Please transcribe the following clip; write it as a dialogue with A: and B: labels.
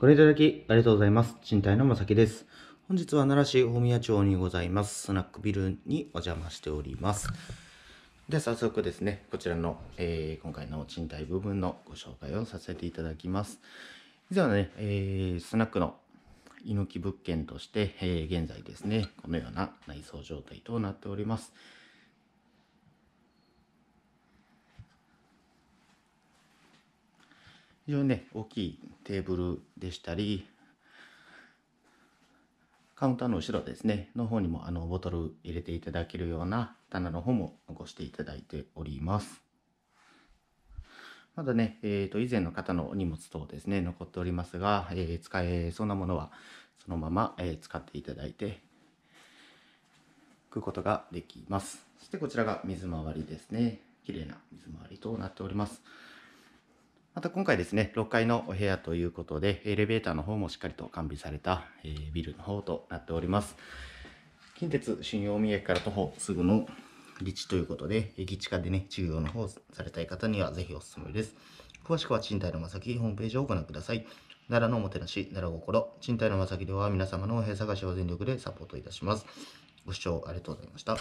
A: ご覧いただきありがとうございます。賃貸のまさきです。本日は奈良市大宮町にございます、スナックビルにお邪魔しております。で、早速ですね、こちらの、えー、今回の賃貸部分のご紹介をさせていただきます。以前はね、えー、スナックの猪木物件として、えー、現在ですね、このような内装状態となっております。非常にね、大きいテーブルでしたり、カウンターの後ろですね、の方にもあのボトル入れていただけるような棚の方も残していただいております。まだね、えー、と、以前の方の荷物等ですね、残っておりますが、えー、使えそうなものはそのまま、えー、使っていただいて、くことができます。そしてこちらが水回りですね。綺麗な水回りとなっております。また今回ですね、6階のお部屋ということで、エレベーターの方もしっかりと完備された、えー、ビルの方となっております。近鉄新大宮駅から徒歩すぐの立地ということで、駅地下でね、中央の方されたい方にはぜひおすすめです。詳しくは賃貸のまさきホームページをご覧ください。奈良のおもてなし、奈良心、賃貸のまさきでは皆様のお部屋探しを全力でサポートいたします。ご視聴ありがとうございました。